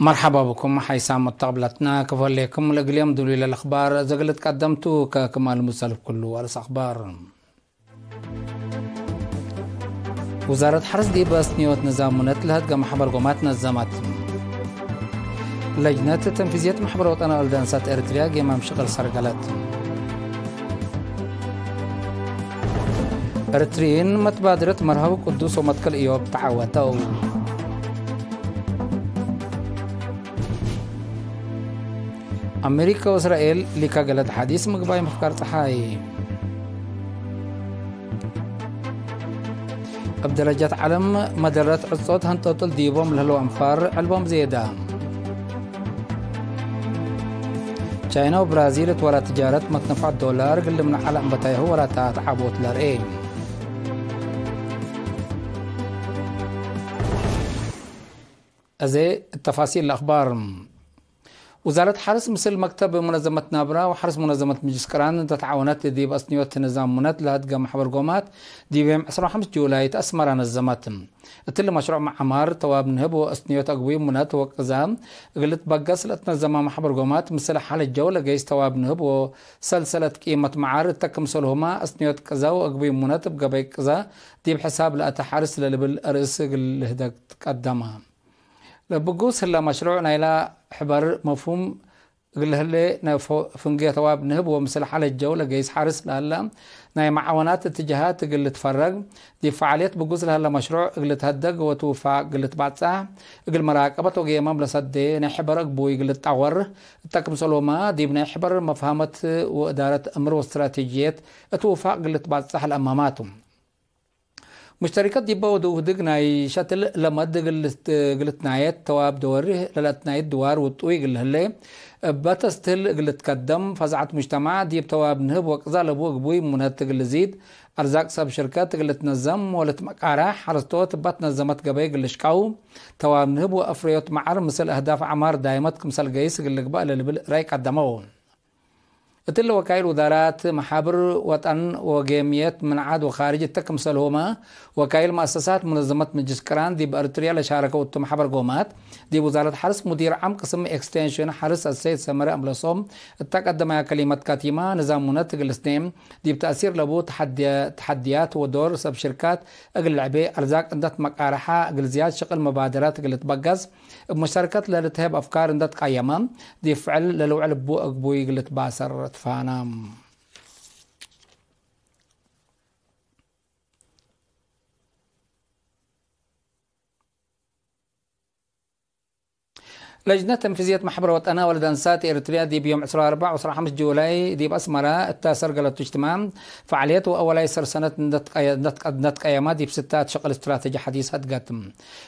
مرحبا بكم حيسام الطابلتنا كيف عليكم لقليم دولي للأخبار زقلت قدمتو ككمال مسلف كله أرس أخبار وزارة حرس دي بس نيوت نظام منت لهت قام حبر قومات نظامات لجنة تنفيذية محبر وطن الدانسات إرتريا قام مشغل سرقلات إرتريين متبادرة مرهب قدوس ومتكل إيوب تعوتو أمريكا وإسرائيل इसराइल लिखा गलत हदीस मकबाई मफकरत بدرجة علم مدرات عصوت هنتوتل ديبوم لهلو أنفار ألبوم زيدا و برازیل تورا تجارت متنفع دولار قل من على أنبتايه ورا تات عبوت این. أزي التفاصيل الأخبار وزارة حرس مثل مكتب منظمة نابرا وحرس منظمة مجلس كران تتعاونات ديب أسنيوت نظام منات لهد قام حبر قومات ديبهم 15 جولاي أسمر نظمت التل مشروع معمار تواب نهب وأسنيوت أقوي منات وقزام قلت بقس لتنظم محبر قومات مثل حال الجولة قيس تواب نهب وسلسلة قيمة معار هما أسنيوت قزا وأقوي منات بقبي قزا ديب حساب لأتحارس للبل أرئيس قل هدك لبجوس هلا مشروعنا إلى حبر مفهوم قله لي نف فنجي تواب نهب ومسل حال الجولة جيس حارس لهلا ناي معاونات اتجاهات قل فرق دي فعاليات بجوز لهلا مشروع قل تهدق وتوفى قل بعتسا قل مراقبة وجي مبلغ صدي نحبرك بوي قل تعور تكم سلوما دي حبر مفهمة وإدارة أمر واستراتيجيات توفى قل بعتسا الأماماتهم مشتركات دي بود دقناي شاتل لما دقلت قلت نايت تواب دوري للات نايت دوار وطوي قل هلي باتستل قلت قدم فزعت مجتمع دي بتواب نهب وقزال بوق بوي منهت قل زيد أرزاق سب شركات قلت نزم ولت مقارا حرستوت بات نزمت قبي قل شقاو تواب نهب وأفريوت معر مثل أهداف عمار دايمت كمسل قيس قل قبال لبل رايك قدموهم تل وكايل ودارات محابر وطن وجمعيات من عاد وخارج التكم سلهما وكايل مؤسسات منظمة مجلس كران دي بأرتريا لشاركة وطن حبر قومات دي وزارة حرس مدير عام قسم اكستنشن حرس السيد سمر أملصوم تقدم كلمة كاتيما نظام نظامنا تقلسنين دي بتأثير لبو تحدي تحديات ودور سب شركات أقل لعبي أرزاق اندت مقارحة أقل زياد شغل مبادرات أقل تبقز بمشاركات لالتهاب أفكار اندت قيمة دي فعل للوعل بو أقبوي قلت باسر 法南。لجنة تنفيذية محبرة وطنة ولدنسات إريتريا دي بيوم 24 و 5 جولاي دي بأسمرة التاسر قلت اجتماع فعاليات وأولاي سرسنة نتق أيام دي بستات شغل استراتيجية حديثة قاتم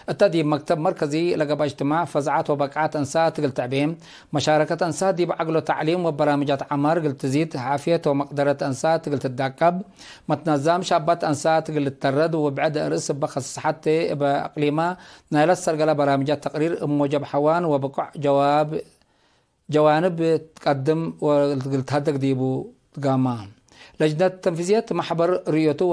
التدي مكتب مركزي لقب اجتماع فزعات وبقعات أنسات قلت تعبين مشاركة أنسات دي بعقل تعليم وبرامجات عمر قلت تزيد عافية ومقدرة أنسات قلت الدقب متنظم شابات أنسات قلت ترد وبعد رسب بخص حتى بأقليمة نالت قلت برامجات تقرير موجب حوان وبق وقع جواب جوانب تقدم هذا ديبو قام لجنة تنفيذية محبر ريوتو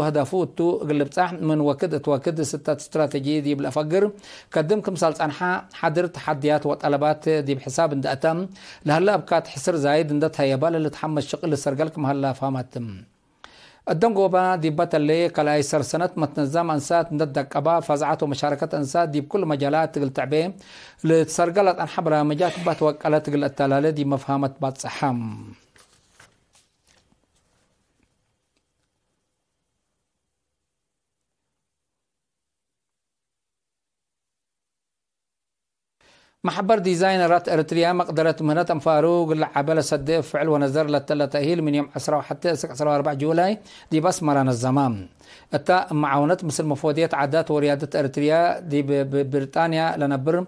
تو قلب صح من وكد توكد ستة استراتيجية دي بالأفقر قدم كم سالت عنها حدر تحديات وطلبات دي بحساب اندأتم لهلا أبكات حسر زايد اندتها يبال اللي تحمس شقل السرقلكم هلا فهمتم الدنقوبة دبت اللي كلاي سرسنة متنظم أنسات ندك أبا فزعات ومشاركة أنسات دي بكل مجالات قل تعبين لتسرقلت أنحبرة مجات بات وقالت قل التلالة دي مفهمة بات صحام محبر ديزاينرات اريتريا مقدرت مهنتم فاروق العبالة صدق فعل ونزر لتلا تأهيل من يوم 10 حتى 14 جولاي دي بس مران الزمان اتا معاونت مثل مفودية عادات وريادة اريتريا دي بريطانيا لنبر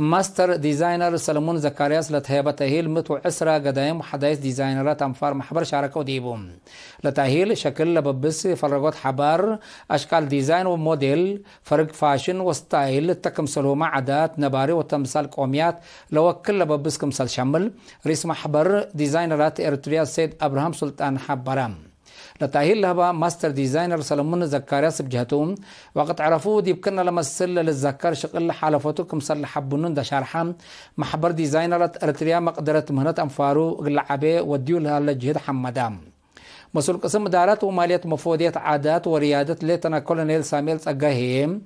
ماستر ديزاينر سلمون زكارياس لتهيبة تهيل متو عسرة قدائم حدايس ديزاينرات أنفار محبر شاركة ديبوم لتهيل شكل لببس فرقوت حبار أشكال ديزاين وموديل فرق فاشن وستايل تكم سلومة عادات نباري وتمثال قوميات لو كل لببس كمسل شمل رسم حبر ديزاينرات إرتريا سيد أبراهام سلطان حبرام لتأهيل لها ماستر ديزاينر سلمون زكاريا جهتون وقد عرفوا دي بكنا لما السل للزكار شقل كم سل حبنون ده شارحان محبر ديزاينر ارتريا مقدرت مهنت أنفارو قلعبي وديو لها لجهد حمدام مسؤول قسم دارات ومالية مفودية عادات وريادة ليتنا كولونيل ساميل تقاهيم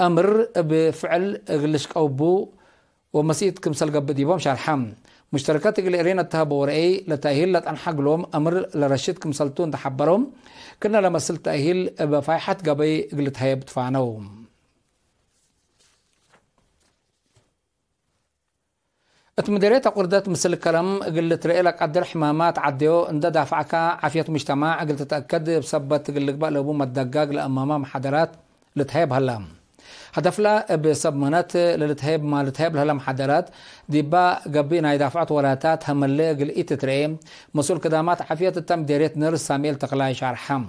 أمر بفعل غلشك أو بو ومسيت كمسل قبدي بوم شارحام مشتركات اللي قرينا تهابور اي لتأهيل لت أنحق لهم أمر كم سلطون تحبرهم كنا لما سلت تأهيل بفايحات قبي قلت هاي بتفعناهم اتمديريتا قردات مثل الكرم قلت رئيلك عد الحمامات عديو اندا دافعك عافية مجتمع قلت تأكد بسبت قلت بقى لأبو ما لأمامام حضرات لتهيب هلام هدفلا بسبمنات للتهاب ما لتهاب لهلم حدرات ديبا قبينا يدافعت ولاتات هم الليق الإتتري مسؤول كدامات عفية التم ديريت نرس ساميل تقلاي شارحم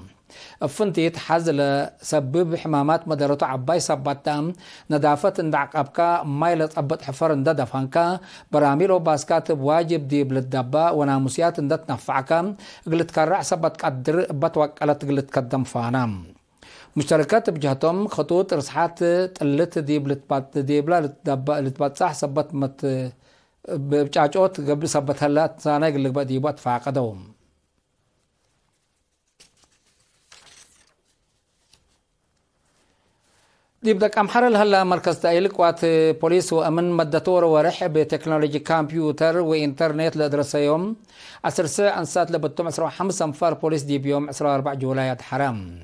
فنتيت حزل سبب حمامات مدرطة عباي سبتام ندافة ندعق أبكا مايلة أبت حفر ندد فانكا براميلو باسكات واجب دي بلدبا وناموسيات ندت نفعكا قلت كرع سبت قدر بتوك قلت قلت قدم فانام مشتركات بجهتهم خطوط رسحات ጥልት ዲብ ዲብላ ልትባፅሕ ሰበት ብጫጮት ገብዲ ሰበተላ ሳናይ ግልግበእ ዲባ ትፈዓቀደዎም ديب دك أم حرل هلا مركز تأيلك وات آه، بوليس وأمن مدتور ورح بتكنولوجي كمبيوتر وإنترنت لدرس يوم أسر سي أنسات لبتم أسرع حمسة أنفار بوليس ديب يوم أسرع أربع جولايات حرام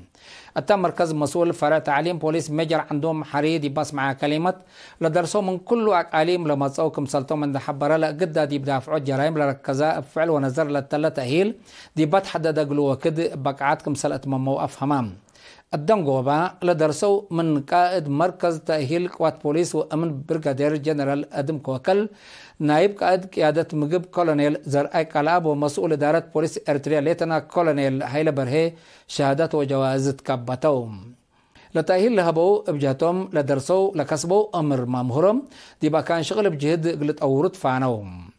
أتا مركز مسؤول فرع تعليم بوليس مجر عندهم حريدي بس مع كلمة لدرسوا من كل عليم لما تسوكم سلطوا من حبرة لا قد دي بدافعوا الجرائم لركزا بفعل ونزر للتلة تأهيل دي بتحدد قلوا كد بقعاتكم سلقت ممو أفهمام الدنغوبا لدرسو من قائد مركز تأهيل قوات بوليس وأمن برغادير جنرال أدم كوكل نائب قائد قيادة مغب كولونيل زرعي قلاب ومسؤول إدارة بوليس إرتريا ليتنا كولونيل هايل برهي شهادات وجوائز تكبتو لتأهيل لهبو بجهتهم لدرسو لكسبو أمر مامهرم دي باكان شغل بجهد قلت أورد فانوم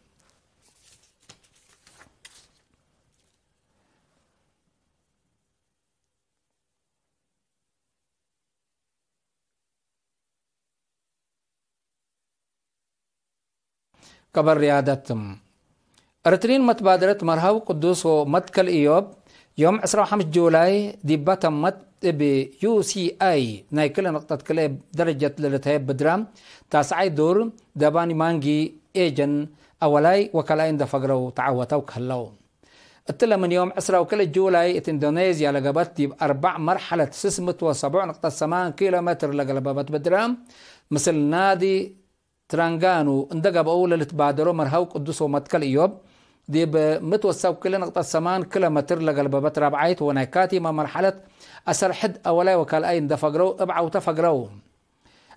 قبر ريادتهم ارترين متبادرت مرهو قدوس ومتكل ايوب يوم 15 جولاي مت تمت بيو سي اي ناي كل نقطة كل درجة للتهيب بدرام تاسعي دور دباني مانجي ايجن اولاي وكلاين دفقرو تعوتو كهلو اتلا من يوم عسرة وكل جولاي ات اندونيزيا لقبت دي باربع مرحلة سسمت وسبع نقطة سمان كيلومتر لقلبت بدرام مثل نادي ترانغانو اندقا بأولا لتبادرو مرهو قدسو متكل إيوب دي بمتوساو كلا نقطة سمان كلا متر لقل ببت رابعيت وناكاتي ما مرحلة أسر حد أولا وكال أين دفقرو أبعو تفقرو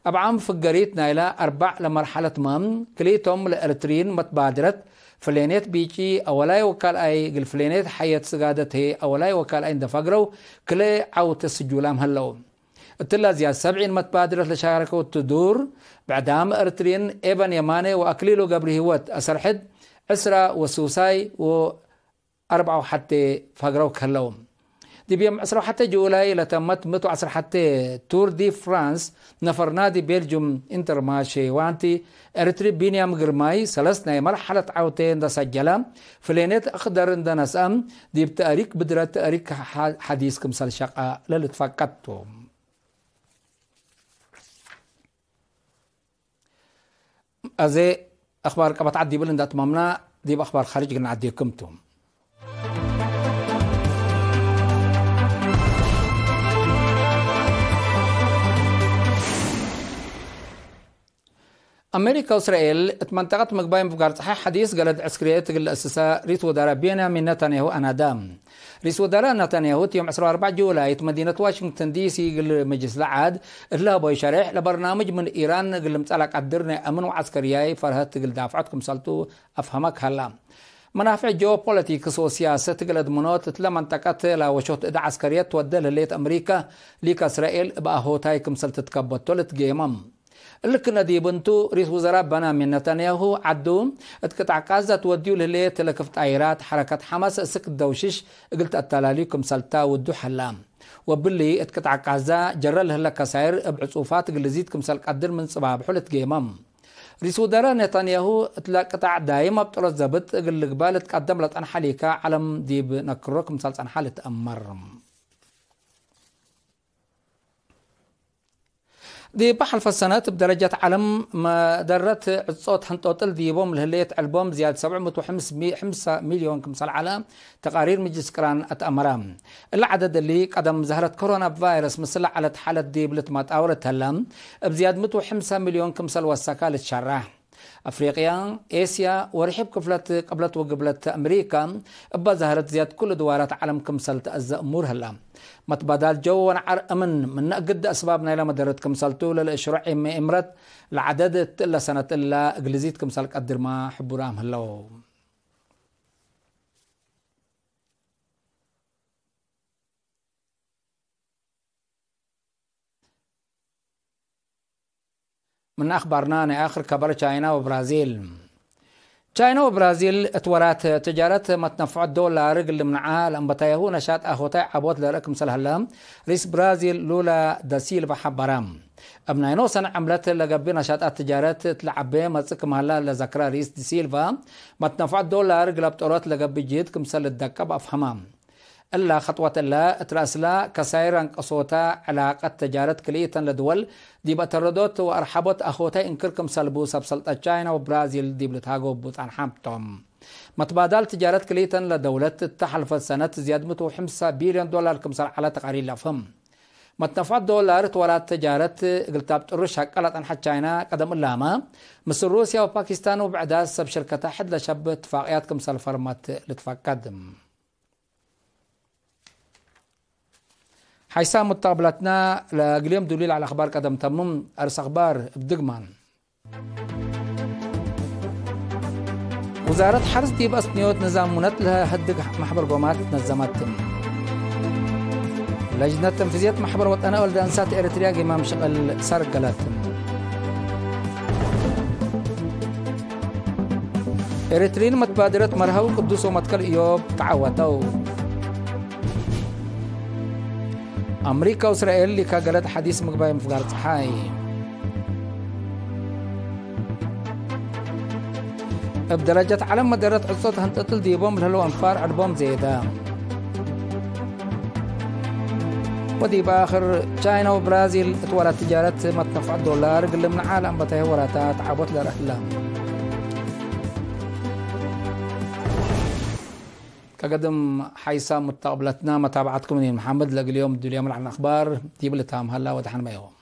أبعام فقريتنا إلى أربع لمرحلة مام كليتهم لأرترين متبادرت فلينيت بيجي أولاي وكال أي قل فلينيت حيات سقادته أولاي وكال أين دفقرو كلا عو تسجولام هلوم تلا زياد سبعين متبادرة لشاركو تدور بعدام ارترين ايبن يماني واكليلو قبل هوت اسرحد اسرة وسوساي و أربعة حتى فقروا كلهم دي بيم أسرع حتى جولاي لتمت متو أسرع حتى تور دي فرانس نفرنا دي بيلجوم انتر ماشي وانتي ارتري بينيام غرماي سلسنا مرحلة عوتين دا سجلا فلينيت أقدر دا نسأم دي بتاريك بدرة تاريك حديثكم سلشقة للتفقدتهم أزي أخبار قبط عدي بلن دا تمامنا ديب خارج قلنا عدي كمتم أمريكا وإسرائيل منطقة مقبايا بقار صحيح حديث قالت عسكريات الأسساء رئيس وزراء بنيامين نتنياهو أنادام رئيس وزراء نتنياهو يوم 24 جولاي مدينة واشنطن دي سي قل مجلس العاد لا بو شرح لبرنامج من إيران قل متعلق قدرنا أمن وعسكرية فرهت قل دافعتكم سلطو أفهمك هلا منافع جو جيوبوليتيكس وسياسة تقلد منوت تلا منطقة لا وشوت إد عسكرية تودل ليت أمريكا ليك إسرائيل بقى هوتاي سلطة كبوتولت تولت جيمم لكن دي بنتو رئيس وزراء بنا من نتنياهو عدو اتكت عقازة توديو للي تلكف تأيرات حركة حماس اسك الدوشش قلت التلاليكم سلطة ودو حلام وبلي اتكت عقازة جرل هلك كسير بعصوفات قل زيدكم سلك قدر من سبعة بحولة قيمم رئيس وزراء نتنياهو اتلاكت دايما بطلت زبط قل لقبال اتقدم لتنحليكا علم دي بنكروكم سلطة انحالة أمرم دي بحل فسنات بدرجة علم ما درت الصوت حنطوطل دي بوم لهليت البوم زيادة حمسة مليون كمسال على تقارير مجلس كران أتأمرام العدد اللي قدم زهرة كورونا فيروس مسل على حالة دي بلت ما تاورت هلا بزيادة 105 مليون كمسال وساكالة شراح افريقيا اسيا ورحب كفلت قبلت وقبلت امريكا ابا زهرت زياد كل دوارات عالم كم سلت از امور هلا متبادل جو ونعر امن من قد اسبابنا الى مدرت سلتو للاشراع امرت العدد الا سنه الا كم كمسلك قدر ما حبورام هلو من أخبارنا آخر كبر تشاينا وبرازيل تشاينا وبرازيل اتورات تجارة متنفع الدولار رجل منعها لأن بتايهو نشاط اخوتي عبوت لرقم سلهلام ريس برازيل لولا داسيل حبرام أبن عينوسن عملت لقبي نشاطات تجارات تلعب به مسك مهلا لذكرى ريس دي سيلفا متنفع الدولار رجل بطورات لقبي جيد كمسل الدكة بأفهمام ألا خطوة لا تراس لا كسائر قصوتا علاقة تجارة كليه لدول دي بتردوت وأرحبت أخوتا انكركم كركم سلبو سبسلطة تشاينا وبرازيل دي لتاغو بوتان عن حامتهم متبادل تجارة كليه لدولة تحلف سنه زياد متو حمسة بيليون دولار كم على تقارير لفهم متنفع دولار ولا تجارة قلتاب ترش قلت عن حد تشاينا قدم اللامة مصر روسيا وباكستان وبعدها سب شركة حد لشب اتفاقيات كم لتفاق قدم حيسام الطابلتنا لقليم دليل على أخبار قدم تمم أرس أخبار بدقمان وزارة حرز ديب أسنيوت نظام لها هدق محبر قومات نظامات لجنة تنفيذية محبر وطنة ولدانسات إريتريا إمام شغل سرقلات إريترين متبادرة مرهو قدوس ومتكل إيوب تعوتو امريكا واسرائيل كجلد حديث مقبا مفجرت حاي بدرجة على مدارات عصوت هنتطل ديبوم لهلو أنفار عربوم زيدا ودي بآخر تشاينا وبرازيل تورا تجارة متنفع الدولار قل من عالم وراتات عبوت لرحلة كقدم حيسام متقبلتنا متابعتكم من محمد لقل اليوم الدنيا ملح اخبار تيب هلا ودحن ما يوم